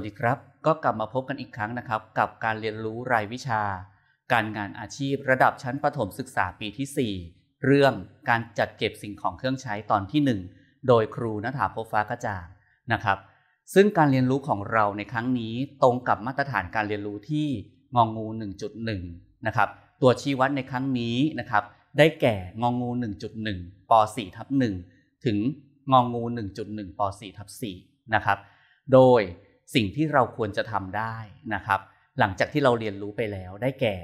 วัสดีครับ ก็กลับมาพบกันอีกครั้งนะครับ กับการเรียนรู้รายวิชา การงานอาชีพระดับชั้นประถมศึกษาปีที่ 4 เรื่องการจัดเก็บสิ่งของเครื่องใช้ตอนที่ 1 โดยครูณฐาพฟ้ากระจ่างนะครับ ซึ่งการเรียนรู้ของเราในครั้งนี้ตรงกับมาตรฐานการเรียนรู้ที่งองงู 1.1นะครับ ตัวชี้วัดในครั้งนี้นะครับ ได้แก่งองงู 1.1 ป4ทับ1ถึงงองงู1.1ป4ทับ4นะครับ โดยสิ่งที่เราควรจะทำได้นะครับ หลังจากที่เราเรียนรู้ไปแล้วได้แก่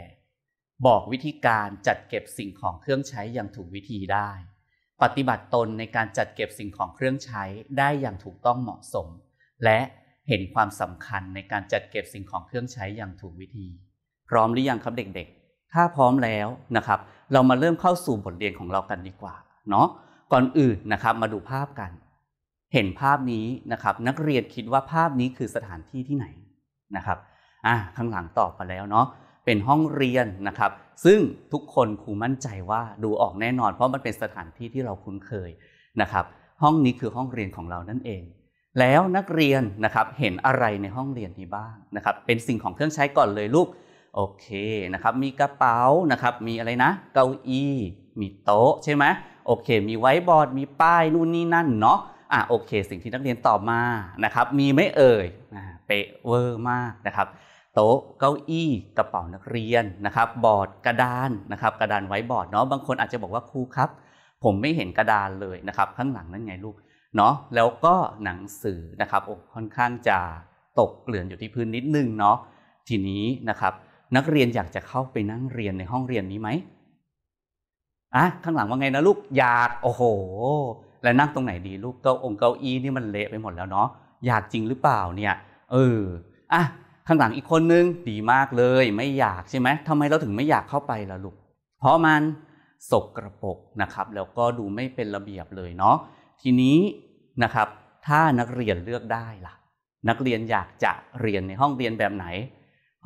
บอกวิธีการจัดเก็บสิ่งของเครื่องใช้อย่างถูกวิธีได้ ปฏิบัติตนในการจัดเก็บสิ่งของเครื่องใช้ได้อย่างถูกต้องเหมาะสม และเห็นความสำคัญในการจัดเก็บสิ่งของเครื่องใช้อย่างถูกวิธี พร้อมหรือยังครับเด็กๆ ถ้าพร้อมแล้วนะครับ เรามาเริ่มเข้าสู่บทเรียนของเรากันดีกว่า เนาะก่อนอื่นนะครับมาดูภาพกันเห็นภาพนี้นะครับนักเรียนคิดว่าภาพนี้คือสถานที่ที่ไหนนะครับอ่ะข้างหลังตอบมาแล้วเนาะเป็นห้องเรียนนะครับซึ่งทุกคนครูมั่นใจว่าดูออกแน่นอน เพราะมันเป็นสถานที่ที่เราคุ้นเคยนะครับห้องนี้คือห้องเรียนของเรานั่นเอง แล้วนักเรียนนะครับเห็นอะไรในห้องเรียนนี้บ้างนะครับเป็นสิ่งของเครื่องใช้ก่อนเลยลูกโอเคนะครับมีกระเป๋านะครับมีอะไรนะเก้าอี้มีโต๊ะใช่ไหมโอเค มีไว้บอร์ดมีป้ายนู่นนี่นั่นเนาะอ่ะโอเค สิ่งที่นักเรียนตอบมานะครับ มีไม่เอ่ยเปะเวอร์มากนะครับ โต๊ะเก้าอี้กระเป๋านักเรียนนะครับ บอร์ดกระดานนะครับ กระดานไว้บอร์ดเนาะบางคนอาจจะบอกว่า ครูครับ ผมไม่เห็นกระดานเลยนะครับ ข้างหลังนั่นไงลูกเนาะแล้วก็หนังสือนะครับอค่อนข้างจะตกเกลื่อนอยู่ที่พื้นนิดนึงเนาะทีนี้นะครับ นักเรียนอยากจะเข้าไปนั่งเรียนในห้องเรียนนี้ไหมอ่ะข้างหลังว่าไงนะลูกอยากโอ้โหแล้วนั่งตรงไหนดีลูกเก้าองเก้าอี้นี่มันเละไปหมดแล้วเนาะอยากจริงหรือเปล่าเนี่ย เอออ่ะข้างหลังอีกคนนึงดีมากเลย ไม่อยากใช่ไหมทำไมเราถึงไม่อยากเข้าไปล่ะลูกเพราะมันสกระปกนะครับ แล้วก็ดูไม่เป็นระเบียบเลยเนาะทีนี้นะครับ ถ้านักเรียนเลือกได้ล่ะ นักเรียนอยากจะเรียนในห้องเรียนแบบไหน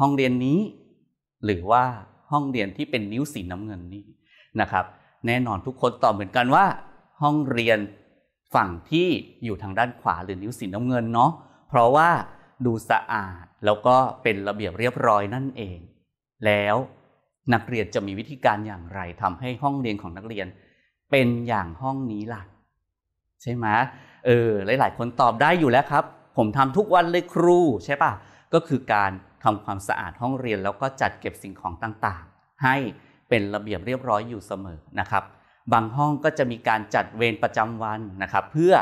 ห้องเรียนนี้ หรือว่าห้องเรียนที่เป็นนิ้วสีน้ำเงินนี่นะครับ แน่นอนทุกคนตอบเหมือนกันว่าห้องเรียนฝั่งที่อยู่ทางด้านขวาหรือนิ้วสีน้ำเงินเนาะ เพราะว่าดูสะอาดแล้วก็เป็นระเบียบเรียบร้อยนั่นเอง แล้วนักเรียนจะมีวิธีการอย่างไรทำให้ห้องเรียนของนักเรียน เป็นอย่างห้องนี้ล่ะใช่ไหมเออหลาย ๆ คนตอบได้อยู่แล้วครับ ผมทำทุกวันเลยครู ใช่ปะก็คือการทำความสะอาดห้องเรียนแล้วก็จัดเก็บสิ่งของต่างๆ ให้เป็นระเบียบเรียบร้อยอยู่เสมอนะครับบางห้องก็จะมีการจัดเวรประจำวันนะครับ เพื่อ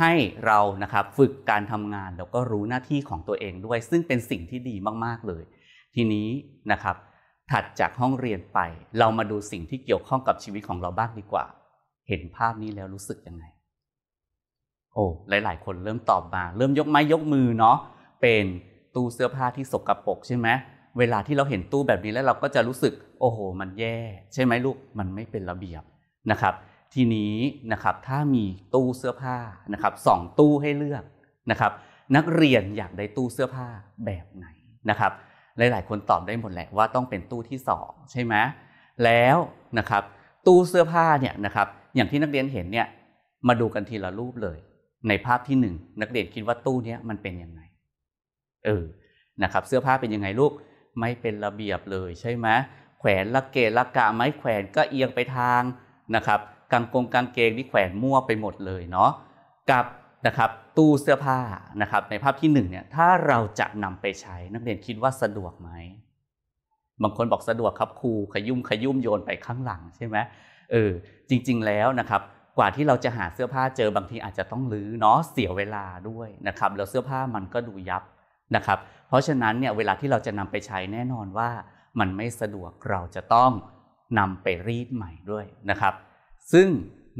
ให้เรานะครับฝึกการทำงานแล้วก็รู้หน้าที่ของตัวเองด้วย ซึ่งเป็นสิ่งที่ดีมากๆเลย ทีนี้นะครับ ถัดจากห้องเรียนไป เรามาดูสิ่งที่เกี่ยวข้องกับชีวิตของเราบ้างดีกว่า เห็นภาพนี้แล้วรู้สึกยังไงโอ้หลายๆ คนเริ่มตอบมาเริ่มยกไม้ยกมือเนาะเป็นตู้เสื้อผ้าที่สกรปรกใช่ไหมเวลาที่เราเห็นตู้แบบนี้แล้วเราก็จะรู้สึก โอ้โหมันแย่ ใช่ไหมลูกมันไม่เป็นระเบียบนะครับทีนี้นะครับถ้ามีตู้เสื้อผ้านะครับสองตู้ให้เลือกนะครับ นักเรียนอยากได้ตู้เสื้อผ้าแบบไหนนะครับ หลายๆคนตอบได้หมดแหละว่าต้องเป็นตู้ที่2ใช่ไหมแล้วนะครับ ตู้เสื้อผ้าเนี่ยนะครับอย่างที่นักเรียนเห็นเนี่ยมาดูกันทีละรูปเลย ในภาพที่1นนักเรียนคิดว่าตู้นี้มันเป็นยังไงเออนะครับเสื้อผ้าเป็นยังไงลูกไม่เป็นระเบียบเลยใช่ไหมแขวนละเกะละกะไม้แขวนก็เอียงไปทางนะครับกางกงกางเกงนี่แขวนมั่วไปหมดเลยเนาะกับนะครับตู้เสื้อผ้านะครับ ในภาพที่1เนี่ยถ้าเราจะนำไปใช้นักเรียนคิดว่าสะดวกไหมบางคนบอกสะดวกครับครูขยุ่มขยุ่มโยนไปข้างหลัง ใช่ไหมเออจริงๆแล้วนะครับ กว่าที่เราจะหาเสื้อผ้าเจอบางที อาจจะต้องลื้อเนาะเสียเวลาด้วยนะครับแล้วเสื้อผ้ามันก็ดูยับนะครับ เพราะฉะนั้นเนี่ยเวลาที่เราจะนำไปใช้แน่นอนว่า มันไม่สะดวกเราจะต้องนำไปรีดใหม่ด้วยนะครับ ซึ่ง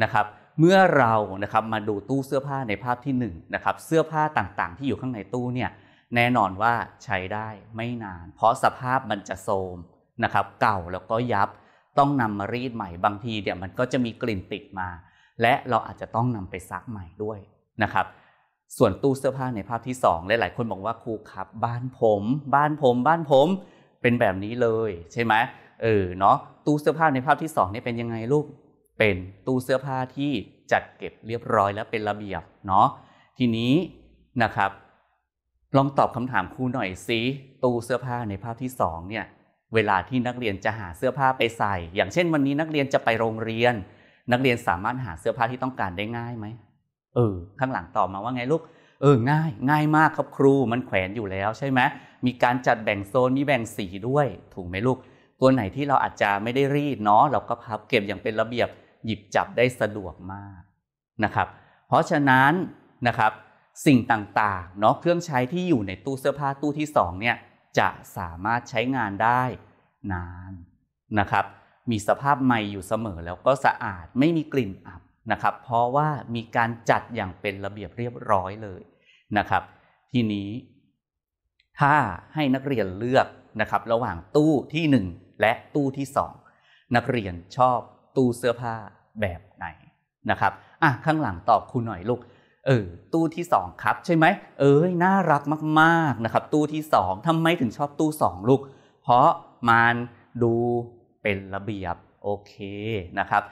นะครับเมื่อเรานะครับมาดูตู้เสื้อผ้าในภาพที่1นนะครับเสื้อผ้าต่างๆ ที่อยู่ข้างในตู้เนี่ยแน่นอนว่าใช้ได้ไม่นาน เพราะสภาพมันจะโทมนะครับ เก่าแล้วก็ยับ ต้องนำมารีดใหม่บางทีเดี่ยมันก็จะมีกลิ่นติดมา และเราอาจจะต้องนำไปซักใหม่ด้วยนะครับ ส่วนตู้เสื้อผ้าในภาพที่ 2 หลายๆ คนบอกว่าครูครับ บ้านผม บ้านผม บ้านผมเป็นแบบนี้เลย ใช่ไหมเออเนาะตู้เสื้อผ้าในภาพที่2นี่เป็นยังไงลูก เป็นตู้เสื้อผ้าที่จัดเก็บเรียบร้อยและเป็นระเบียบ เนาะ ทีนี้นะครับ ลองตอบคำถามครูหน่อยสิ ตู้เสื้อผ้าในภาพที่ 2เนี่ย เวลาที่นักเรียนจะหาเสื้อผ้าไปใส่ อย่างเช่นวันนี้นักเรียนจะไปโรงเรียน นักเรียนสามารถหาเสื้อผ้าที่ต้องการได้ง่ายไหมเออ ข้างหลังตอบมาว่าไงลูก เออ ง่าย ง่ายมากครับครู มันแขวนอยู่แล้วใช่ไหมมีการจัดแบ่งโซน มีแบ่งสีด้วย ถูกไหมลูกตัวไหนที่เราอาจจะไม่ได้รีดเนาะเราก็พับเก็บอย่างเป็นระเบียบหยิบจับได้สะดวกมากนะครับ เพราะฉะนั้นนะครับ สิ่งต่างๆเนาะเครื่องใช้ที่อยู่ในตู้เสื้อผ้าตู้ที่2เนี่ยจะสามารถใช้งานได้นานนะครับ มีสภาพใหม่อยู่เสมอแล้วก็สะอาดไม่มีกลิ่นอับนะครับ เพราะว่ามีการจัดอย่างเป็นระเบียบเรียบร้อยเลยนะครับ ทีนี้ถ้าให้นักเรียนเลือกนะครับระหว่างตู้ที่ 1และตู้ที่ 2 นักเรียนชอบตู้เสื้อผ้าแบบไหนนะครับอ่ะข้างหลังตอบครูหน่อยลูกเออตู้ที่ 2 ครับใช่ไหมเอ้ยน่ารักมากๆนะครับ ตู้ที่2ทำไมถึงชอบตู้2ลูก เพราะมันดูเป็นระเบียบโอเคนะครับ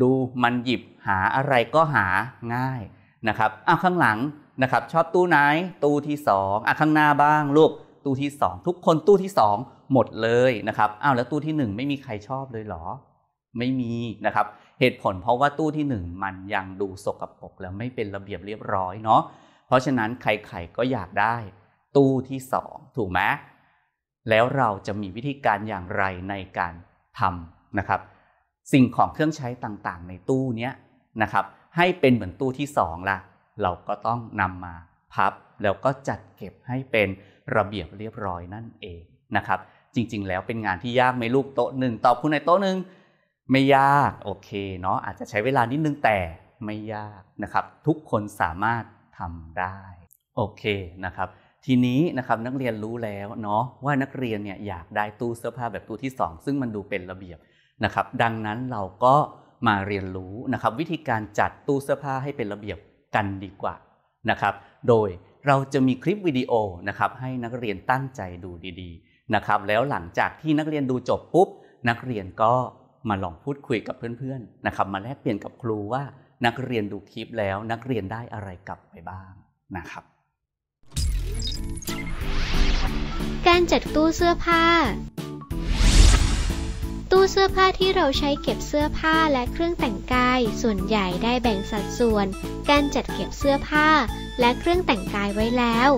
ดูมันหยิบหาอะไรก็หาง่ายนะครับอ่ะข้างหลังนะครับชอบตู้ไหน ตู้ที่2อ่ะข้างหน้าบ้างลูกตู้ที่2ทุกคนตู้ที่2หมดเลยนะครับ อ้าวแล้วตู้ที่1ไม่มีใครชอบเลยเหรอ ไม่มีนะครับ เหตุผลเพราะว่าตู้ที่ 1 มันยังดูสกปรกแล้วไม่เป็นระเบียบเรียบร้อยเนาะ เพราะฉะนั้นใครๆก็อยากได้ ตู้ที่2ถูกไหมแล้วเราจะมีวิธีการอย่างไรในการทำนะครับ สิ่งของเครื่องใช้ต่างๆ ในตู้เนี้ยนะครับ ให้เป็นเหมือนตู้ที่2ละ เราก็ต้องนำมาพับ แล้วก็จัดเก็บให้เป็นระเบียบเรียบร้อยนั่นเองนะครับจริง ๆ แล้วเป็นงานที่ยากไหมลูกโต๊ะหนึ่งตอบคุณในโต๊ะหนึ่งไม่ยากโอเคเนาะอาจจะใช้เวลานิดนึงแต่ไม่ยากนะครับทุกคนสามารถทำได้โอเคนะครับ ทีนี้นะครับนักเรียนรู้แล้วเนาะว่านักเรียนเนี่ยอยากได้ตู้เสื้อผ้าแบบตู้ที่ 2 ซึ่งมันดูเป็นระเบียบนะครับดังนั้นเราก็มาเรียนรู้นะครับวิธีการจัดตู้เสื้อผ้าให้เป็นระเบียบกันดีกว่านะครับโดยเราจะมีคลิปวิดีโอนะครับให้นักเรียนตั้งใจดูดี ๆนะครับแล้วหลังจากที่นักเรียนดูจบปุ๊บ นักเรียนก็มาลองพูดคุยกับเพื่อนๆนะครับ มาแลกเปลี่ยนกับครูว่านักเรียนดูคลิปแล้วนักเรียนได้อะไรกลับไปบ้างนะครับ การจัดตู้เสื้อผ้า ตู้เสื้อผ้าที่เราใช้เก็บเสื้อผ้าและเครื่องแต่งกาย ส่วนใหญ่ได้แบ่งสัดส่วน การจัดเก็บเสื้อผ้าและเครื่องแต่งกายไว้แล้ว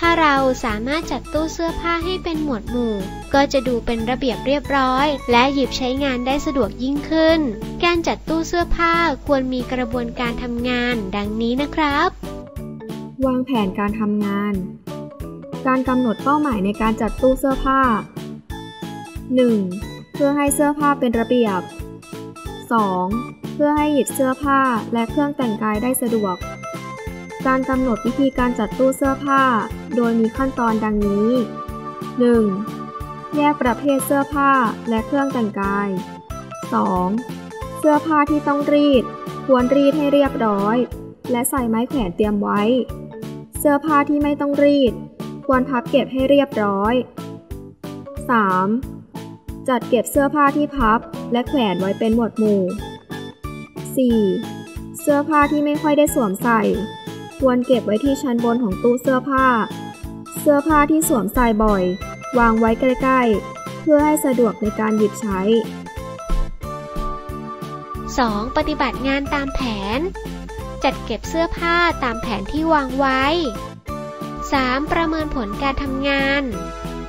ถ้าเราสามารถจัดตู้เสื้อผ้าให้เป็นหมวดหมู่ ก็จะดูเป็นระเบียบเรียบร้อย และหยิบใช้งานได้สะดวกยิ่งขึ้น การจัดตู้เสื้อผ้าควรมีกระบวนการทำงานดังนี้นะครับ วางแผนการทำงาน การกำหนดเป้าหมายในการจัดตู้เสื้อผ้า 1. เพื่อให้เสื้อผ้าเป็นระเบียบ 2. เพื่อให้หยิบเสื้อผ้าและเครื่องแต่งกายได้สะดวกการกำหนดวิธีการจัดตู้เสื้อผ้า โดยมีขั้นตอนดังนี้ 1. แยกประเภทเสื้อผ้าและเครื่องแต่งกาย 2. เสื้อผ้าที่ต้องรีด ควรรีดให้เรียบร้อย และใส่ไม้แขวนเตรียมไว้ เสื้อผ้าที่ไม่ต้องรีด ควรพับเก็บให้เรียบร้อย 3. จัดเก็บเสื้อผ้าที่พับและแขวนไว้เป็นหมวดหมู่ 4. เสื้อผ้าที่ไม่ค่อยได้สวมใส่ควรเก็บไว้ที่ชั้นบนของตู้เสื้อผ้า เสื้อผ้าที่สวมใส่บ่อย วางไว้ใกล้ ๆ เพื่อให้สะดวกในการหยิบใช้ 2. ปฏิบัติงานตามแผน จัดเก็บเสื้อผ้าตามแผนที่วางไว้ 3. ประเมินผลการทำงาน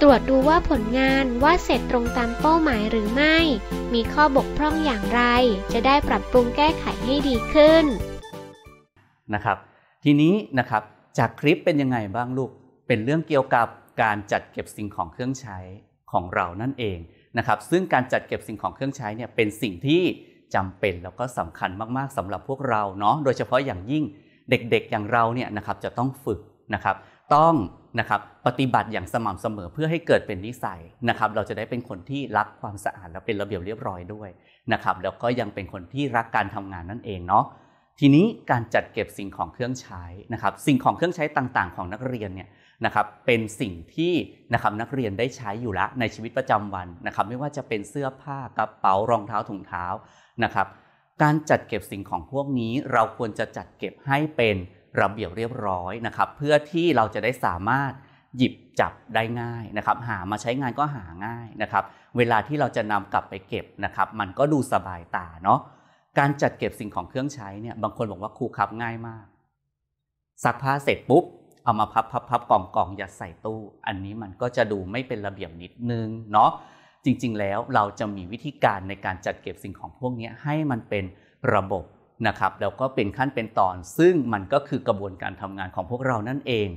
ตรวจดูว่าผลงานว่าเสร็จตรงตามเป้าหมายหรือไม่ มีข้อบกพร่องอย่างไร จะได้ปรับปรุงแก้ไขให้ดีขึ้น นะครับทีนี้นะครับจากคลิปเป็นยังไงบ้างลูก เป็นเรื่องเกี่ยวกับการจัดเก็บสิ่งของเครื่องใช้ของเรานั่นเองนะครับ ซึ่งการจัดเก็บสิ่งของเครื่องใช้เนี่ยเป็นสิ่งที่จำเป็นแล้วก็สำคัญมาก ๆสำหรับพวกเราเนาะ โดยเฉพาะอย่างยิ่งเด็กๆ อย่างเราเนี่ยนะครับจะต้องฝึกนะครับ ต้องนะครับปฏิบัติอย่างสม่ำเสมอเพื่อให้เกิดเป็นนิสัยนะครับ เราจะได้เป็นคนที่รักความสะอาดและเป็นระเบียบเรียบร้อยด้วยนะครับแล้วก็ยังเป็นคนที่รักการทำงานนั่นเองเนาะทีนี้การจัดเก็บสิ่งของเครื่องใช้นะครับ สิ่งของเครื่องใช้ต่างๆของนักเรียนเนี่ยนะครับ เป็นสิ่งที่นะครับนักเรียนได้ใช้อยู่ละ ในชีวิตประจำวันนะครับ ไม่ว่าจะเป็นเสื้อผ้ากระเป๋ารองเท้าถุงเท้านะครับ การจัดเก็บสิ่งของพวกนี้เราควรจะจัดเก็บให้เป็นระเบียบเรียบร้อยนะครับ เพื่อที่เราจะได้สามารถหยิบจับได้ง่ายนะครับ หามาใช้งานก็หาง่ายนะครับ เวลาที่เราจะนำกลับไปเก็บนะครับ มันก็ดูสบายตาเนาะการจัดเก็บสิ่งของเครื่องใช้เนี่ย บางคนบอกว่าครูครับง่ายมากซักผ้าเสร็จปุ๊บ เอามาพับพับพับกล่องกล่องยัดใส่ตู้ อันนี้มันก็จะดูไม่เป็นระเบียบนิดนึง เนาะจริง ๆ แล้วเราจะมีวิธีการในการจัดเก็บสิ่งของพวกนี้ให้มันเป็นระบบนะครับ แล้วก็เป็นขั้นเป็นตอน ซึ่งมันก็คือกระบวนการทำงานของพวกเรานั่นเอง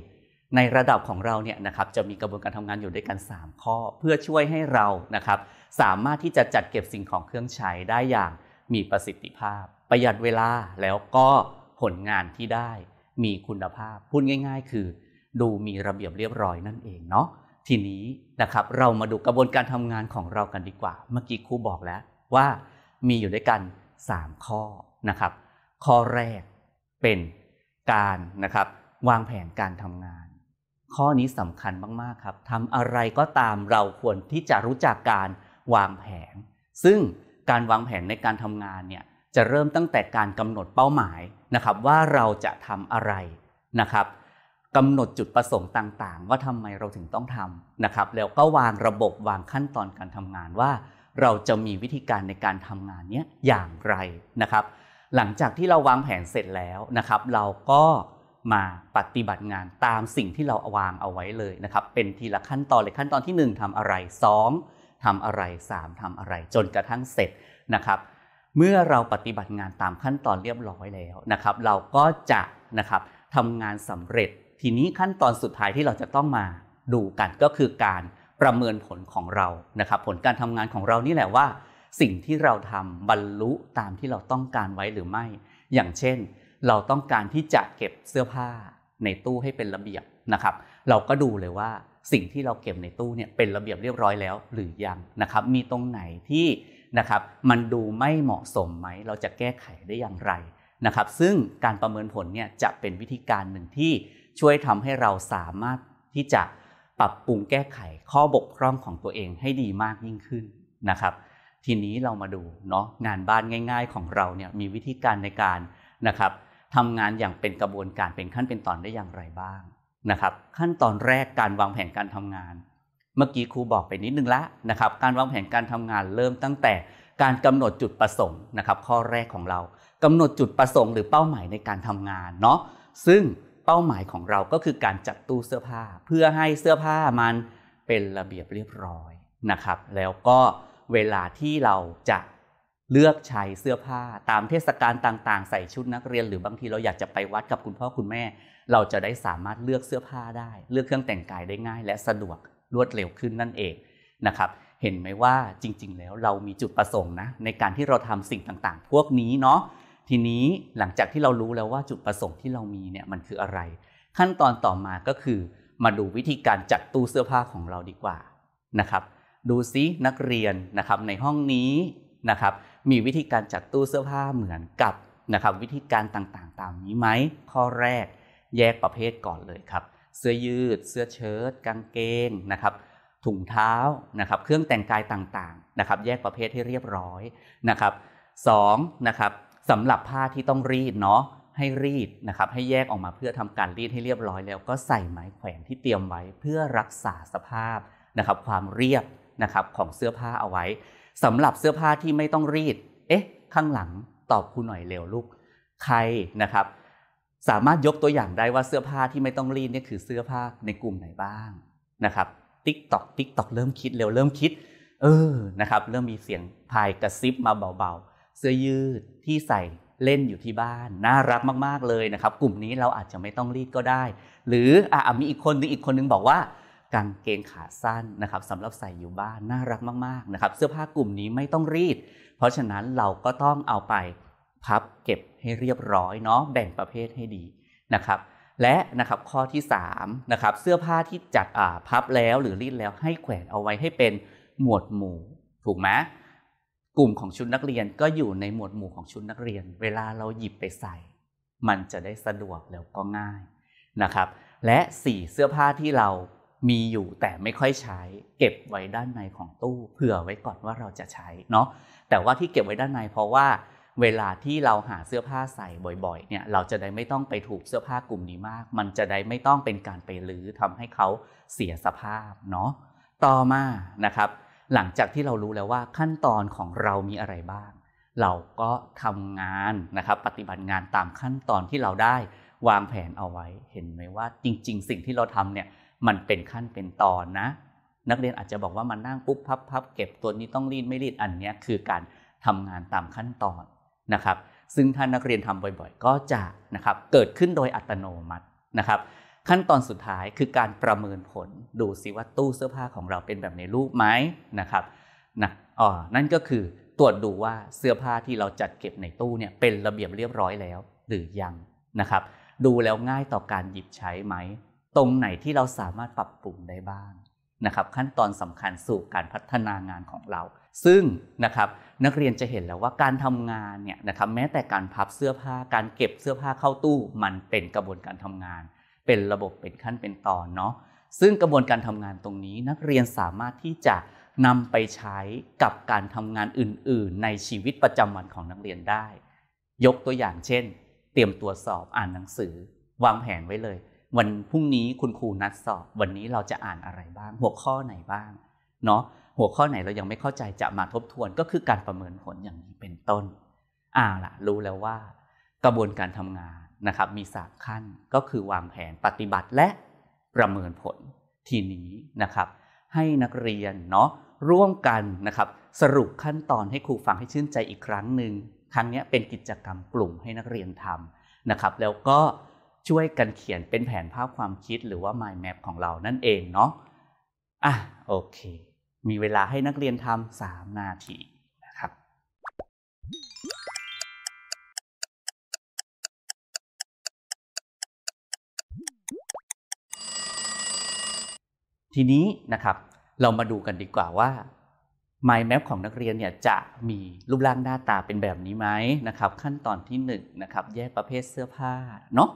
ในระดับของเราเนี่ยนะครับ จะมีกระบวนการทำงานอยู่ด้วยกัน 3 ข้อ เพื่อช่วยให้เรานะครับ สามารถที่จะจัดเก็บสิ่งของเครื่องใช้ได้อย่างมี ประสิทธิภาพประหยัดเวลาแล้วก็ผลงานที่ได้มีคุณภาพพูดง่ายๆ คือดูมีระเบียบเรียบร้อยนั่นเองเนาะทีนี้นะครับเรามาดูกระบวนการทำงานของเรากันดีกว่า เมื่อกี้ครูบอกแล้วว่ามีอยู่ด้วยกัน 3 ข้อนะครับ ข้อแรกเป็นการนะครับวางแผนการทำงาน ข้อนี้สำคัญมากๆครับทำอะไรก็ตามเราควรที่จะรู้จักการวางแผนซึ่งการวางแผนในการทำงานเนี่ย จะเริ่มตั้งแต่การกำหนดเป้าหมายนะครับว่าเราจะทำอะไรนะครับกำหนดจุดประสงค์ต่างๆว่าทำไมเราถึงต้องทำนะครับแล้วก็วางระบบวางขั้นตอนการทำงานว่าเราจะมีวิธีการในการทำงานนี้อย่างไรนะครับ หลังจากที่เราวางแผนเสร็จแล้วนะครับ เราก็มาปฏิบัติงานตามสิ่งที่เราวางเอาไว้เลยนะครับเป็นทีละขั้นตอนเลยขั้นตอนที่ 1 ทำอะไร2ทำอะไร 3 ทำอะไรจนกระทั่งเสร็จนะครับ เมื่อเราปฏิบัติงานตามขั้นตอนเรียบร้อยแล้วนะครับ เราก็จะนะครับทำงานสำเร็จ ทีนี้ขั้นตอนสุดท้ายที่เราจะต้องมาดูกันก็คือการประเมินผลของเรานะครับ ผลการทำงานของเรานี่แหละว่าสิ่งที่เราทำบรรลุตามที่เราต้องการไว้หรือไม่ อย่างเช่น เราต้องการที่จะเก็บเสื้อผ้าในตู้ให้เป็นระเบียบนะครับ เราก็ดูเลยว่าสิ่งที่เราเก็บในตู้เนี่ยเป็นระเบียบเรียบร้อยแล้วหรือยังนะครับมีตรงไหนที่นะครับมันดูไม่เหมาะสมไหม เราจะแก้ไขได้อย่างไรนะครับซึ่งการประเมินผลเนี่ยจะเป็นวิธีการหนึ่งที่ช่วยทำให้เราสามารถที่จะปรับปรุงแก้ไขข้อบกพร่องของตัวเองให้ดีมากยิ่งขึ้นนะครับ ทีนี้เรามาดูเนาะงานบ้านง่าย ๆของเราเนี่ยมีวิธีการในการนะครับทำงานอย่างเป็นกระบวนการเป็นขั้นเป็นตอนได้อย่างไรบ้างนะครับขั้นตอนแรกการวางแผนการทำงาน เมื่อกี้ครูบอกไปนิดนึงแล้วนะครับการวางแผนการทำงานเริ่มตั้งแต่การกำหนดจุดประสงค์นะครับข้อแรกของเรากำหนดจุดประสงค์หรือเป้าหมายในการทำงานเนาะซึ่งเป้าหมายของเราก็คือการจัดตู้เสื้อผ้า เพื่อให้เสื้อผ้ามันเป็นระเบียบเรียบร้อยนะครับแล้วก็เวลาที่เราจะเลือกใช้เสื้อผ้าตามเทศกาลต่างๆ ใส่ชุดนักเรียน หรือบางทีเราอยากจะไปวัดกับคุณพ่อคุณแม่เราจะได้สามารถเลือกเสื้อผ้าได้ เลือกเครื่องแต่งกายได้ง่ายและสะดวกรวดเร็วขึ้นนั่นเองนะครับเห็นไหมว่าจริงๆ แล้วเรามีจุดประสงค์นะในการที่เราทำสิ่งต่างๆ พวกนี้เนาะทีนี้หลังจากที่เรารู้แล้วว่าจุดประสงค์ที่เรามีเนี่ยมันคืออะไร ขั้นตอนต่อมาก็คือมาดูวิธีการจัดตู้เสื้อผ้าของเราดีกว่านะครับดูซินักเรียนนะครับในห้องนี้นะครับมีวิธีการจัดตู้เสื้อผ้าเหมือนกับนะครับวิธีการต่างๆ ตามนี้ไหมข้อแรกแยกประเภทก่อนเลยครับ เสื้อยืด เสื้อเชิ้ตกางเกงนะครับ ถุงเท้านะครับ เครื่องแต่งกายต่างๆนะครับ แยกประเภทให้เรียบร้อยนะครับสองนะครับสำหรับผ้าที่ต้องรีดเนาะให้รีดนะครับ ให้แยกออกมาเพื่อทำการรีดให้เรียบร้อย แล้วก็ใส่ไม้แขวนที่เตรียมไว้เพื่อรักษาสภาพนะครับ ความเรียบนะครับของเสื้อผ้าเอาไว้ สำหรับเสื้อผ้าที่ไม่ต้องรีด เอ๊ะ ข้างหลังตอบคุณหน่อยเร็วลูกใครนะครับสามารถยกตัวอย่างได้ว่าเสื้อผ้าที่ไม่ต้องรีดเนี่ยคือเสื้อผ้าในกลุ่มไหนบ้างนะครับติ๊กตอกติ๊กตอกเริ่มคิดเร็วเริ่มคิด เออนะครับเริ่มมีเสียงพายกระซิบมาเบาๆ เสื้อยืดที่ใส่เล่นอยู่ที่บ้าน น่ารักมากๆเลยนะครับกลุ่มนี้เราอาจจะไม่ต้องรีดก็ได้ หรืออ่ะมีอีกคนนึงอีกคนนึงบอกว่ากางเกงขาสั้นนะครับสำหรับใส่อยู่บ้านน่ารักมากๆนะครับเสื้อผ้ากลุ่มนี้ไม่ต้องรีด เพราะฉะนั้นเราก็ต้องเอาไปพับเก็บให้เรียบร้อยเนาะแบ่งประเภทให้ดีนะครับ และนะครับข้อที่3นะครับเสื้อผ้าที่จัดอ่าพับแล้วหรือรีดแล้วให้แขวนเอาไว้ให้เป็นหมวดหมู่ ถูกไหมกลุ่มของชุดนักเรียนก็อยู่ในหมวดหมู่ของชุดนักเรียน เวลาเราหยิบไปใส่ มันจะได้สะดวกแล้วก็ง่ายนะครับ และสี่เสื้อผ้าที่เรา มีอยู่แต่ไม่ค่อยใช้ เก็บไว้ด้านในของตู้เผื่อไว้ก่อนว่าเราจะใช้เนาะแต่ว่าที่เก็บไว้ด้านในเพราะว่าเวลาที่เราหาเสื้อผ้าใส่บ่อยๆ เนี่ย เราจะได้ไม่ต้องไปถูกเสื้อผ้ากลุ่มนี้มาก มันจะได้ไม่ต้องเป็นการไปรื้อทำให้เขาเสียสภาพเนาะ ต่อมานะครับ หลังจากที่เรารู้แล้วว่าขั้นตอนของเรามีอะไรบ้าง เราก็ทำงานนะครับปฏิบัติงานตามขั้นตอนที่เราได้วางแผนเอาไว้ เห็นไหมว่าจริงๆ สิ่งที่เราทำเนี่ย มันเป็นขั้นเป็นตอนนะ นักเรียนอาจจะบอกว่ามันนั่งปุ๊บพับพับเก็บตัวนี้ต้องรีดไม่รีดอันนี้คือการทำงานตามขั้นตอนนะครับซึ่งท่านนักเรียนทำบ่อยๆก็จะนะครับ เกิดขึ้นโดยอัตโนมัตินะครับ ขั้นตอนสุดท้ายคือการประเมินผล ดูซิว่าตู้เสื้อผ้าของเราเป็นแบบในรูปไหมนะครับนะอ๋อนั่นก็คือตรวจดูว่าเสื้อผ้าที่เราจัดเก็บในตู้เนี่ยเป็นระเบียบเรียบร้อยแล้วหรือยังนะครับ ดูแล้วง่ายต่อการหยิบใช้ไหม ตรงไหนที่เราสามารถปรับปรุงได้บ้างนะครับ ขั้นตอนสำคัญสู่การพัฒนางานของเรา ซึ่งนะครับนักเรียนจะเห็นแล้วว่าการทำงานเนี่ยนะครับแม้แต่การพับเสื้อผ้า การเก็บเสื้อผ้าเข้าตู้ มันเป็นกระบวนการทำงาน เป็นระบบเป็นขั้นเป็นตอนเนาะซึ่งกระบวนการทำงานตรงนี้ นักเรียนสามารถที่จะนำไปใช้กับการทำงานอื่น ๆ ในชีวิตประจำวันของนักเรียนได้ ยกตัวอย่างเช่น เตรียมตัวสอบอ่านหนังสือ วางแผนไว้เลย วันพรุ่งนี้คุณครูนัดสอบ วันนี้เราจะอ่านอะไรบ้าง หัวข้อไหนบ้างเนาะหัวข้อไหนเรายังไม่เข้าใจจะมาทบทวนก็คือการประเมินผลอย่างนี้เป็นต้นอ่าล่ะ รู้แล้วว่ากระบวนการทำงานนะครับมีสามขั้นก็คือวางแผนปฏิบัติและประเมินผลทีนี้นะครับ ให้นักเรียนเนาะร่วมกันนะครับสรุปขั้นตอนให้ครูฟังให้ชื่นใจอีกครั้งหนึ่งครั้งนี้เป็นกิจกรรมกลุ่มให้นักเรียนทำนะครับ แล้วก็ช่วยกันเขียนเป็นแผนภาพความคิดหรือว่า mind map ของเรานั่นเองเนาะอ่ะโอเคมีเวลาให้นักเรียนทำสามนาทีนะครับ ทีนี้นะครับ เรามาดูกันดีกว่าว่า mind map ของนักเรียนเนี่ยจะมีรูปร่างหน้าตาเป็นแบบนี้ไหมนะครับ ขั้นตอนที่1นนะครับแยกประเภทเสื้อผ้าเนาะ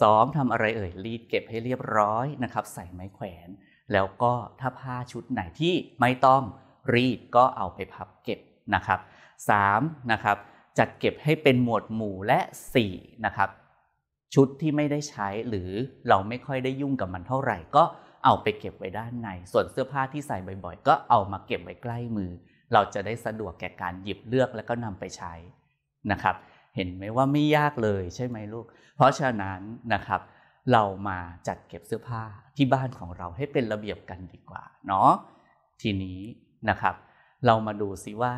ซ้อมทำอะไรเอ่ยรีดเก็บให้เรียบร้อยนะครับ ใส่ไม้แขวนแล้วก็ถ้าผ้าชุดไหนที่ไม่ต้อง รีดก็เอาไปพับเก็บนะครับ3นะครับ จัดเก็บให้เป็นหมวดหมู่และ4นะครับชุดที่ไม่ได้ใช้หรือเราไม่ค่อยได้ยุ่งกับมันเท่าไหร่ ก็เอาไปเก็บไว้ด้านใน ส่วนเสื้อผ้าที่ใส่บ่อยๆ ก็เอามาเก็บไว้ใกล้มือ เราจะได้สะดวกแก่การหยิบเลือกแล้วก็นำไปใช้นะครับ เห็นไหมว่าไม่ยากเลยใช่ไหมลูก เพราะฉะนั้นนะครับเรามาจัดเก็บเสื้อผ้าที่บ้านของเราให้เป็นระเบียบกันดีกว่าเนาะทีนี้นะครับ เรามาดูซิว่า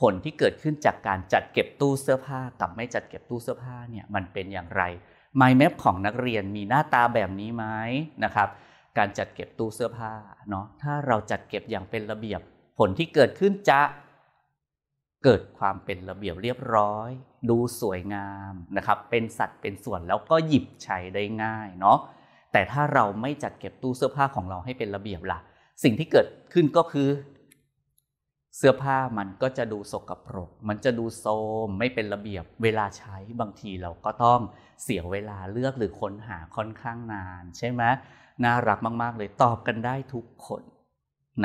ผลที่เกิดขึ้นจากการจัดเก็บตู้เสื้อผ้ากับไม่จัดเก็บตู้เสื้อผ้าเนี่ยมันเป็นอย่างไร m ม n d Map ของนักเรียนมีหน้าตาแบบนี้ไหมนะครับ การจัดเก็บตู้เสื้อผ้าเนาะถ้าเราจัดเก็บอย่างเป็นระเบียบผลที่เกิดขึ้นจะเกิดความเป็นระเบียบเรียบร้อย ดูสวยงามนะครับ เป็นสัดเป็นส่วนแล้วก็หยิบใช้ได้ง่ายเนาะแต่ถ้าเราไม่จัดเก็บตู้เสื้อผ้าของเราให้เป็นระเบียบละ่ะ สิ่งที่เกิดขึ้นก็คือ เสื้อผ้ามันก็จะดูสกปรก มันจะดูโซม ไม่เป็นระเบียบเวลาใช้บางทีเราก็ต้องเสียเวลาเลือกหรือค้นหาค่อนข้างนาน ใช่ไหมน่ารักมากๆ เลยตอบกันได้ทุกคน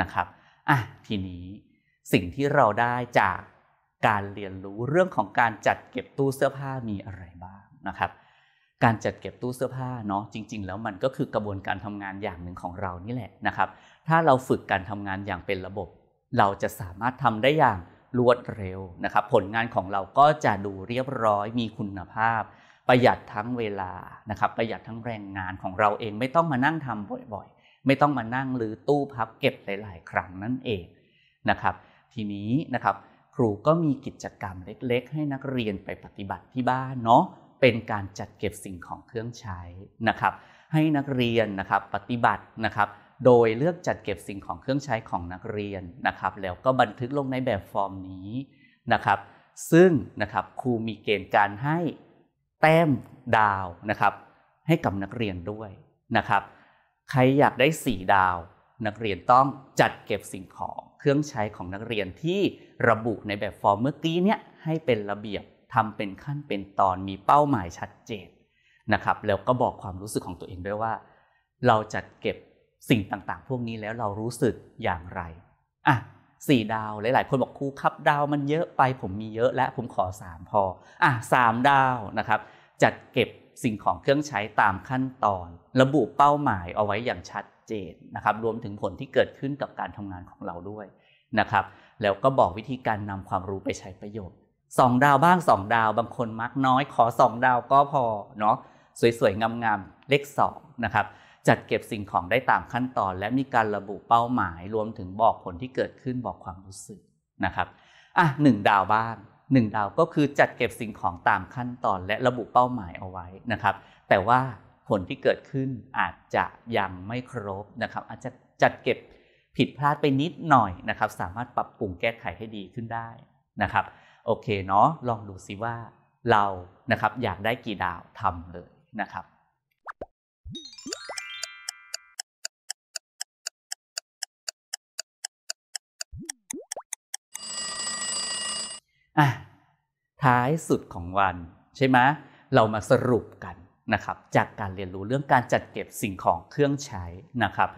นะครับอ่ะทีนี้สิ่งที่เราได้จากการเรียนรู้เรื่องของการจัดเก็บตู้เสื้อผ้ามีอะไรบ้างนะครับ การจัดเก็บตู้เสื้อผ้าเนาะจริงๆแล้วมันก็คือกระบวนการทำงานอย่างหนึ่งของเรานี่แหละนะครับ ถ้าเราฝึกการทำงานอย่างเป็นระบบ เราจะสามารถทำได้อย่างรวดเร็วนะครับ ผลงานของเราก็จะดูเรียบร้อยมีคุณภาพ ประหยัดทั้งเวลานะครับ ประหยัดทั้งแรงงานของเราเองไม่ต้องมานั่งทำบ่อยๆ ไม่ต้องมานั่งหรือตู้พับเก็บหลาย ๆ ครั้งนั่นเองนะครับ ทีนี้นะครับครูก็มีกิจกรรมเล็กๆ ให้นักเรียนไปปฏิบัติที่บ้านเนาะเป็นการจัดเก็บสิ่งของเครื่องใช้นะครับให้นักเรียนนะครับปฏิบัตินะครับโดยเลือกจัดเก็บสิ่งของเครื่องใช้ของนักเรียนนะครับแล้วก็บันทึกลงในแบบฟอร์มนี้นะครับซึ่งนะครับครูมีเกณฑ์การให้แต้มดาวนะครับให้กับนักเรียนด้วยนะครับใครอยากได้ส่ดาว นักเรียนต้องจัดเก็บสิ่งของเครื่องใช้ของนักเรียนที่ระบุในแบบฟอร์มเมื่อกี้เนี่ยให้เป็นระเบียบทำเป็นขั้นเป็นตอนมีเป้าหมายชัดเจนนะครับแล้วก็บอกความรู้สึกของตัวเองด้วยว่า เราจะเก็บสิ่งต่างๆ พวกนี้แล้วเรารู้สึกอย่างไรอ่ะสี่ดาวหลายๆ คนบอกครูครับดาวมันเยอะไป ผมมีเยอะและผมขอสามพออ่ะสามดาวนะครับจัดเก็บสิ่งของเครื่องใช้ตามขั้นตอน ระบุเป้าหมายเอาไว้อย่างชัดจนนะครับรวมถึงผลที่เกิดขึ้นกับการทำงานของเราด้วยนะครับแล้วก็บอกวิธีการนำความรู้ไปใช้ประโยชน์สองดาวบ้างสองดาวบางคนมักน้อยขอสองดาวก็พอเนาะสวยๆงามๆเลขสองนะครับจัดเก็บสิ่งของได้ตามขั้นตอน และมีการระบุเป้าหมาย รวมถึงบอกผลที่เกิดขึ้นบอกความรู้สึกนะครับอ่ะหนึ่งดาวบ้างหนึ่งดาวก็คือจัดเก็บสิ่งของตามขั้นตอน และระบุเป้าหมายเอาไว้นะครับ แต่ว่าผลที่เกิดขึ้นอาจจะยังไม่ครบนะครับ อาจจะจัดเก็บผิดพลาดไปนิดหน่อยนะครับ สามารถปรับปรุงแก้ไขให้ดีขึ้นได้นะครับ โอเคเนาะ ลองดูซิว่าเรานะครับอยากได้กี่ดาวทำเลยนะครับอ่ะท้ายสุดของวันใช่ไหมเรามาสรุปกันนะครับจากการเรียนรู้เรื่องการจัดเก็บสิ่งของเครื่องใช้นะครับ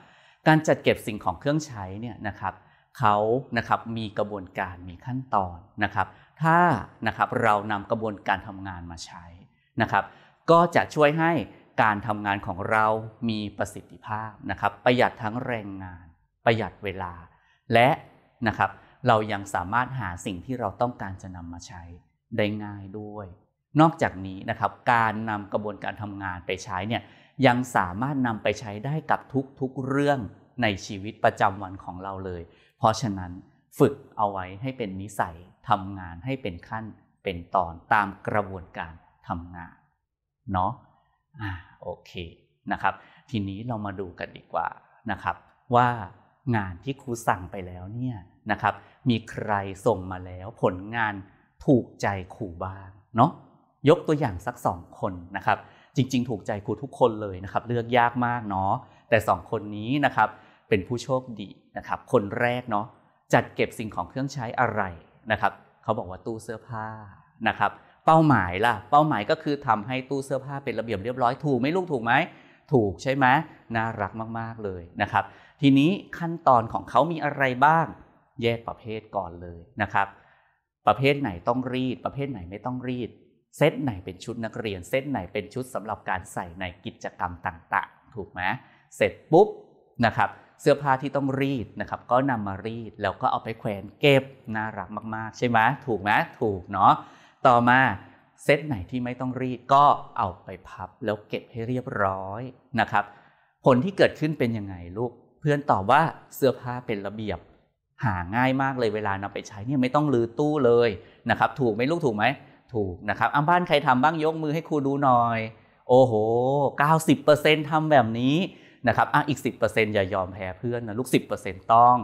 การจัดเก็บสิ่งของเครื่องใช้เนี่ยนะครับเขานะครับมีกระบวนการมีขั้นตอนนะครับ ถ้านะครับเรานำกระบวนการทำงานมาใช้นะครับก็จะช่วยให้การทำงานของเรามีประสิทธิภาพนะครับ ประหยัดทั้งแรงงานประหยัดเวลา และนะครับเรายังสามารถหาสิ่งที่เราต้องการจะนำมาใช้ได้ง่ายด้วยนอกจากนี้นะครับการนำกระบวนการทำงานไปใช้เนี่ยยังสามารถนำไปใช้ได้กับทุกๆเรื่องในชีวิตประจำวันของเราเลย เพราะฉะนั้นฝึกเอาไว้ให้เป็นนิสัยทำงานให้เป็นขั้นเป็นตอนตามกระบวนการทำงานเนาะอ่าโอเคนะครับ ทีนี้เรามาดูกันดีกว่านะครับ ว่างานที่ครูสั่งไปแล้วเนี่ยนะครับ มีใครส่งมาแล้วผลงานถูกใจครูบ้างเนาะยกตัวอย่างสัก2คนนะครับ จริงๆ ถูกใจครูทุกคนเลยนะครับเลือกยากมากเนาะแต่2คนนี้นะครับเป็นผู้โชคดีนะครับคนแรกเนาะจัดเก็บสิ่งของเครื่องใช้อะไรนะครับ เขาบอกว่าตู้เสื้อผ้านะครับ เป้าหมายล่ะเป้าหมายก็คือทำให้ตู้เสื้อผ้าเป็นระเบียบเรียบร้อยถูกไหมลูกถูกไหม ถูกใช่ไหมน่ารักมากๆเลยนะครับทีนี้ขั้นตอนของเขามีอะไรบ้างแยกประเภทก่อนเลยนะครับ ประเภทไหนต้องรีด ประเภทไหนไม่ต้องรีดเซตไหนเป็นชุดนักเรียน เซตไหนเป็นชุดสำหรับการใส่ในกิจกรรมต่าง ๆ ถูกไหมเสร็จปุ๊บนะครับ เสื้อผ้าที่ต้องรีดนะครับก็นำมารีดแล้วก็เอาไปแขวนเก็บน่ารักมากๆ ใช่ไหมถูกไหมถูกเนาะ ต่อมาเซตไหนที่ไม่ต้องรีดก็เอาไปพับแล้วเก็บให้เรียบร้อยนะครับ ผลที่เกิดขึ้นเป็นยังไงลูก เพื่อนตอบว่าเสื้อผ้าเป็นระเบียบหาง่ายมากเลยเวลานำไปใช้เนี่ยไม่ต้องลือตู้เลยนะครับถูกไหมลูกถูกไหมถูกนะครับอ้าบ้านใครทำบ้างยกมือให้ครูดูหน่อย โอ้โห 90%ทำแบบนี้นะครับอ้าอีก 10%อย่ายอมแพ้เพื่อนนะลูก 10%ต้อง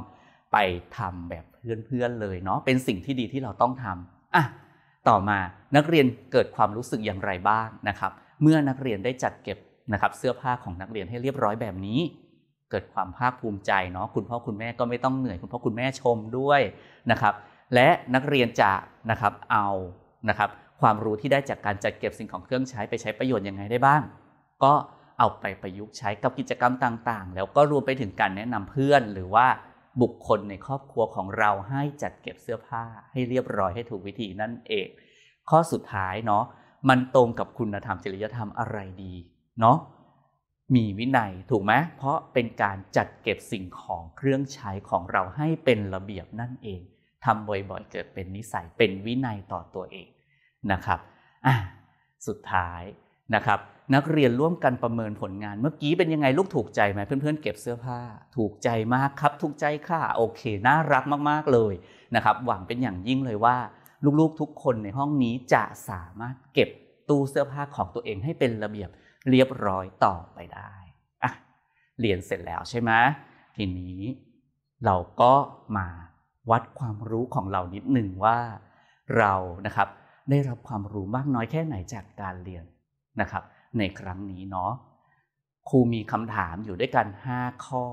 ไปทำแบบเพื่อนๆเลยเนาะ เป็นสิ่งที่ดีที่เราต้องทำอ่ะต่อมานักเรียนเกิดความรู้สึกอย่างไรบ้างนะครับ เมื่อนักเรียนได้จัดเก็บนะครับเสื้อผ้าของนักเรียนให้เรียบร้อยแบบนี้ เกิดความภาคภูมิใจเนาะ คุณพ่อคุณแม่ก็ไม่ต้องเหนื่อย คุณพ่อคุณแม่ชมด้วยนะครับ และนักเรียนจะนะครับเอานะครับความรู้ที่ได้จากการจัดเก็บสิ่งของเครื่องใช้ไปใช้ประโยชน์ยังไงได้บ้าง ก็เอาไปประยุกต์ใช้กับกิจกรรมต่างๆ แล้วก็รวมไปถึงการแนะนำเพื่อน หรือว่าบุคคลในครอบครัวของเราให้จัดเก็บเสื้อผ้าให้เรียบร้อยให้ถูกวิธีนั่นเอง ข้อสุดท้ายเนาะ มันตรงกับคุณธรรมจริยธรรมอะไรดีเนาะ มีวินัยถูกไหมเพราะเป็นการจัดเก็บสิ่งของเครื่องใช้ของเราให้เป็นระเบียบนั่นเองทำบ่อยๆ เกิดเป็นนิสัยเป็นวินัยต่อตัวเองนะครับ อ่ะ สุดท้ายนะครับ นักเรียนร่วมกันประเมินผลงานเมื่อกี้เป็นยังไงลูกถูกใจไหมเพื่อนๆ เก็บเสื้อผ้าถูกใจมากครับถูกใจค่ะ โอเคน่ารักมากๆ เลยนะครับ หวังเป็นอย่างยิ่งเลยว่า ลูกๆ ทุกคนในห้องนี้จะสามารถเก็บตู้เสื้อผ้าของตัวเองให้เป็นระเบียบเรียบร้อยต่อไปได้อ่ะเรียนเสร็จแล้วใช่ไหมทีนี้เราก็มาวัดความรู้ของเรานิดหนึ่งว่าเรานะครับได้รับความรู้มากน้อยแค่ไหนจากการเรียนนะครับในครั้งนี้เนาะครูมีคำถามอยู่ด้วยกัน 5 ข้อ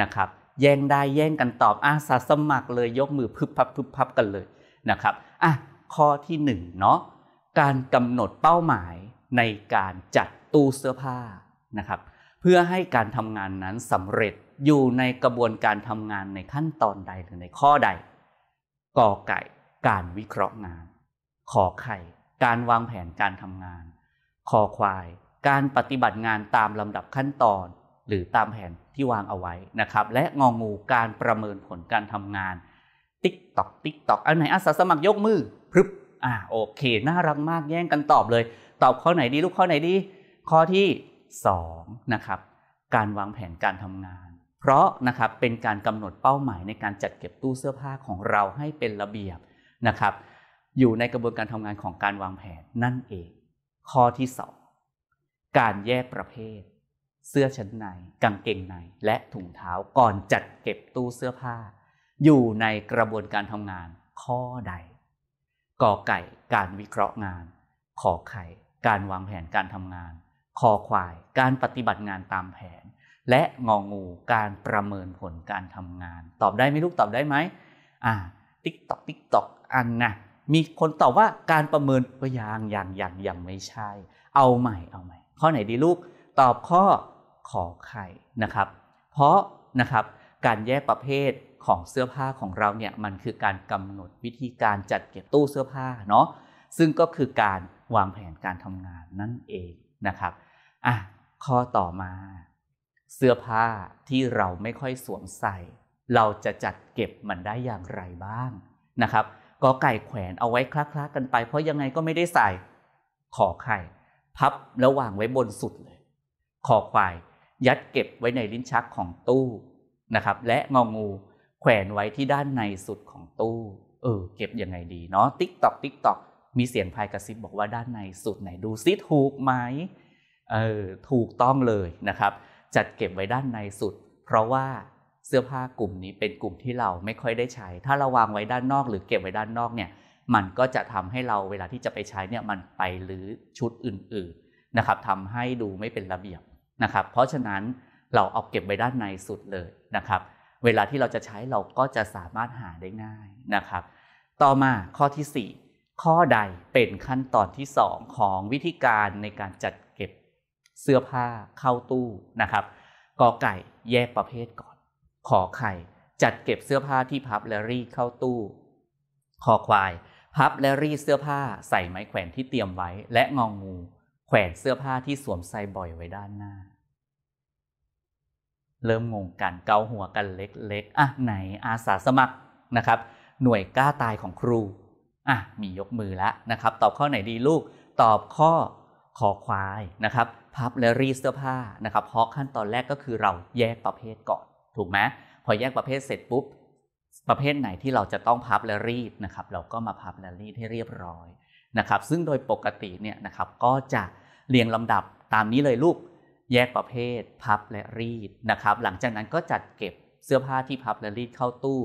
นะครับแย่งได้แย่งกันตอบอาสาสมัครเลยยกมือพึบพับพึบพับกันเลยนะครับอ่ะข้อที่1เนาะการกำหนดเป้าหมายในการจัดตู้เสื้อผ้านะครับ เพื่อให้การทำงานนั้นสำเร็จอยู่ในกระบวนการทำงานในขั้นตอนใดหรือในข้อใดกอไก่การวิเคราะห์งานขอไข่การวางแผนการทำงานขอควาย การปฏิบัติงานตามลำดับขั้นตอน หรือตามแผนที่วางเอาไว้นะครับ และงองูการประเมินผลการทำงาน ติ๊กตอกติ๊กตอกอันไหนอาสาสมัครยกมือ พรึบอ่าโอเค น่ารักมากแย่งกันตอบเลย ตอบข้อไหนดีลูกข้อไหนดี ข้อที่2นะครับการวางแผนการทำงาน เพราะนะครับเป็นการกำหนดเป้าหมายในการจัดเก็บตู้เสื้อผ้าของเราให้เป็นระเบียบนะครับอยู่ในกระบวนการทำงานของการวางแผนนั่นเอง ข้อที่สอง การแยกประเภท เสื้อชั้นในกางเกงในและถุงเท้าก่อนจัดเก็บตู้เสื้อผ้า อยู่ในกระบวนการทำงาน ข้อใดกอไก่การวิเคราะห์งานขอไข่ การวางแผนการทำงานคอควายการปฏิบัติงานตามแผน และงองูการประเมินผลการทำงาน ตอบได้ไหมลูกตอบได้ไหมอ่าติ๊กตอกติ๊กตอกอันนะมีคนตอบว่าการประเมินก็ยังยังยังยังไม่ใช่ เอาใหม่เอาใหม่ข้อไหนดีลูกตอบข้อขอไข่นะครับ เพราะนะครับการแยกประเภทของเสื้อผ้าของเราเนี่ยมันคือการกำหนดวิธีการจัดเก็บตู้เสื้อผ้าเนาะซึ่งก็คือการวางแผนการทำงานนั่นเองนะครับอ่ะข้อต่อมา เสื้อผ้าที่เราไม่ค่อยสวมใส่ เราจะจัดเก็บมันได้อย่างไรบ้างนะครับกอไก่แขวนเอาไว้คละๆกันไป เพราะยังไงก็ไม่ได้ใส่ขอไข่ พับแล้ววางไว้บนสุดเลย ขอควาย ยัดเก็บไว้ในลิ้นชักของตู้นะครับ และงองูแขวนไว้ที่ด้านในสุดของตู้ เออ เก็บยังไงดีเนาะติ๊กตอกติ๊กตอกมีเสียงพายกระซิบบอกว่าด้านในสุดไหนดูซิถูกไหมเออถูกต้องเลยนะครับ จัดเก็บไว้ด้านในสุดเพราะว่าเสื้อผ้ากลุ่มนี้เป็นกลุ่มที่เราไม่ค่อยได้ใช้ ถ้าเราวางไว้ด้านนอกหรือเก็บไว้ด้านนอกเนี่ย มันก็จะทำให้เราเวลาที่จะไปใช้เนี่ยมันไปหรือชุดอื่นๆนะครับทำให้ดูไม่เป็นระเบียบนะครับ เพราะฉะนั้นเราเอาเก็บไว้ด้านในสุดเลยนะครับ เวลาที่เราจะใช้เราก็จะสามารถหาได้ง่ายนะครับ ต่อมาข้อที่ 4 ข้อใดเป็นขั้นตอนที่ 2 ของวิธีการในการจัดเก็บเสื้อผ้าเข้าตู้นะครับกอไก่แยกประเภทก่อนขอไข่จัดเก็บเสื้อผ้าที่พับและรีดเข้าตู้คอควาย พับและรีดเสื้อผ้าใส่ไม้แขวนที่เตรียมไว้และงองงูแขวนเสื้อผ้าที่สวมใส่บ่อยไว้ด้านหน้า เริ่มงงกันเกาหัวกันเล็กๆอ่ะไหนอาสาสมัครนะครับ หน่วยกล้าตายของครูอ่ะมียกมือแล้วนะครับตอบข้อไหนดีลูกตอบข้อขอควายนะครับ พับและรีดเสื้อผ้านะครับ เพราะขั้นตอนแรกก็คือเราแยกประเภทก่อนถูกไหมพอแยกประเภทเสร็จปุ๊บประเภทไหนที่เราจะต้องพับและรีดนะครับ เราก็มาพับและรีดให้เรียบร้อยนะครับ ซึ่งโดยปกติเนี่ยนะครับก็จะเรียงลำดับตามนี้เลยลูกแยกประเภท พับและรีดนะครับ หลังจากนั้นก็จัดเก็บเสื้อผ้าที่พับและรีดเข้าตู้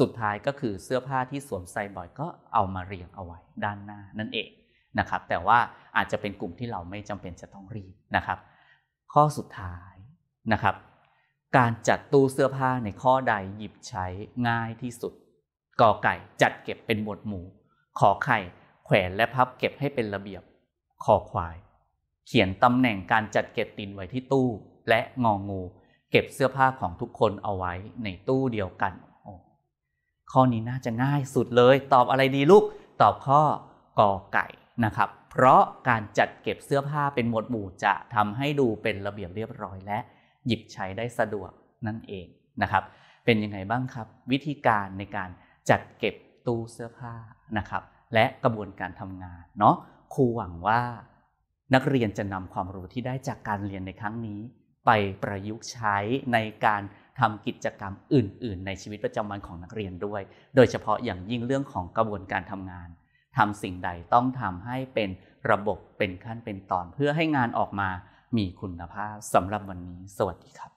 สุดท้ายก็คือเสื้อผ้าที่สวมใส่บ่อยก็เอามาเรียงเอาไว้ด้านหน้านั่นเองนะครับ แต่ว่าอาจจะเป็นกลุ่มที่เราไม่จำเป็นจะต้องรีดนะครับ ข้อสุดท้ายนะครับการจัดตู้เสื้อผ้าในข้อใดหยิบใช้ง่ายที่สุดกอไก่จัดเก็บเป็นหมวดหมู่ขอไข่ แขวนและพับเก็บให้เป็นระเบียบคอควาย เขียนตำแหน่งการจัดเก็บตินไว้ที่ตู้และงองู เก็บเสื้อผ้าของทุกคนเอาไว้ในตู้เดียวกัน ข้อนี้น่าจะง่ายสุดเลย ตอบอะไรดีลูก ตอบข้อกอไก่นะครับ เพราะการจัดเก็บเสื้อผ้าเป็นหมวดหมู่จะทำให้ดูเป็นระเบียบเรียบร้อยและหยิบใช้ได้สะดวกนั่นเองนะครับเป็นยังไงบ้างครับวิธีการในการจัดเก็บตู้เสื้อผ้านะครับและกระบวนการทำงานเนาะครูหวังว่านักเรียนจะนำความรู้ที่ได้จากการเรียนในครั้งนี้ ไปประยุกต์ใช้ในการทำกิจกรรมอื่นๆ ในชีวิตประจำวันของนักเรียนด้วย โดยเฉพาะอย่างยิ่งเรื่องของกระบวนการทำงานทำสิ่งใดต้องทำให้เป็นระบบเป็นขั้นเป็นตอนเพื่อให้งานออกมามีคุณภาพสำหรับวันนี้ สวัสดีครับ